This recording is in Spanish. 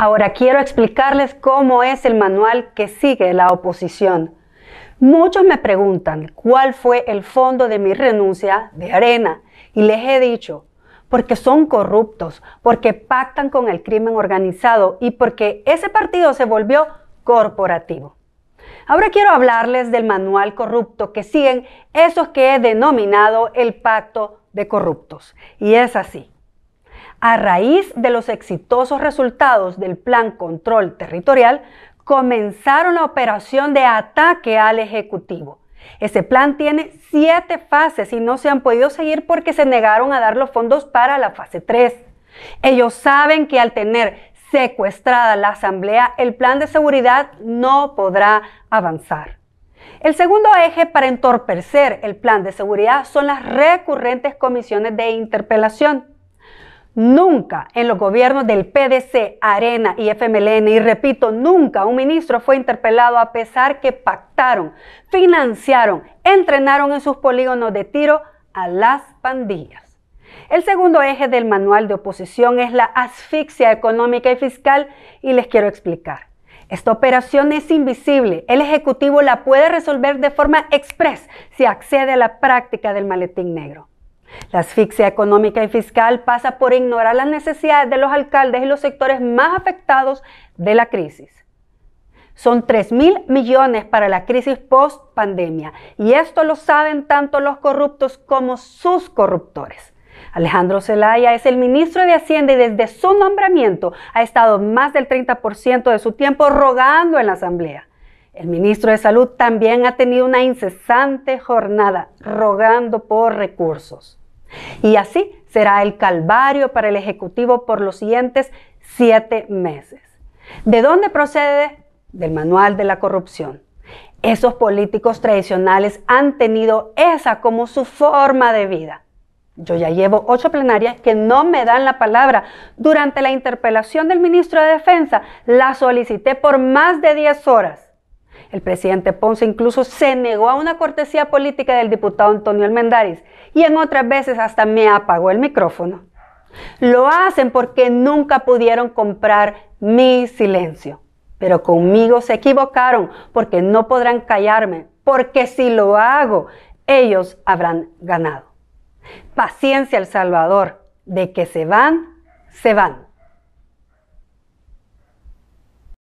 Ahora quiero explicarles cómo es el manual que sigue la oposición. Muchos me preguntan cuál fue el fondo de mi renuncia de arena y les he dicho, porque son corruptos, porque pactan con el crimen organizado y porque ese partido se volvió corporativo. Ahora quiero hablarles del manual corrupto que siguen esos que he denominado el pacto de corruptos. Y es así. A raíz de los exitosos resultados del Plan Control Territorial, comenzaron la operación de ataque al Ejecutivo. Ese plan tiene siete fases y no se han podido seguir porque se negaron a dar los fondos para la fase 3. Ellos saben que al tener secuestrada la Asamblea, el plan de seguridad no podrá avanzar. El segundo eje para entorpecer el plan de seguridad son las recurrentes comisiones de interpelación. Nunca en los gobiernos del PDC, Arena y FMLN, y repito, nunca un ministro fue interpelado a pesar que pactaron, financiaron, entrenaron en sus polígonos de tiro a las pandillas. El segundo eje del manual de oposición es la asfixia económica y fiscal y les quiero explicar. Esta operación es invisible. El Ejecutivo la puede resolver de forma express si accede a la práctica del maletín negro. La asfixia económica y fiscal pasa por ignorar las necesidades de los alcaldes y los sectores más afectados de la crisis. Son 3 mil millones para la crisis post pandemia y esto lo saben tanto los corruptos como sus corruptores. Alejandro Zelaya es el ministro de Hacienda y desde su nombramiento ha estado más del 30% de su tiempo rogando en la Asamblea. El ministro de Salud también ha tenido una incesante jornada rogando por recursos. Y así será el calvario para el Ejecutivo por los siguientes siete meses. ¿De dónde procede? Del manual de la corrupción. Esos políticos tradicionales han tenido esa como su forma de vida. Yo ya llevo ocho plenarias que no me dan la palabra. Durante la interpelación del ministro de Defensa la solicité por más de diez horas el presidente Ponce incluso se negó a una cortesía política del diputado Antonio Almendares y en otras veces hasta me apagó el micrófono. Lo hacen porque nunca pudieron comprar mi silencio. Pero conmigo se equivocaron porque no podrán callarme, porque si lo hago, ellos habrán ganado. Paciencia El Salvador, de que se van, se van.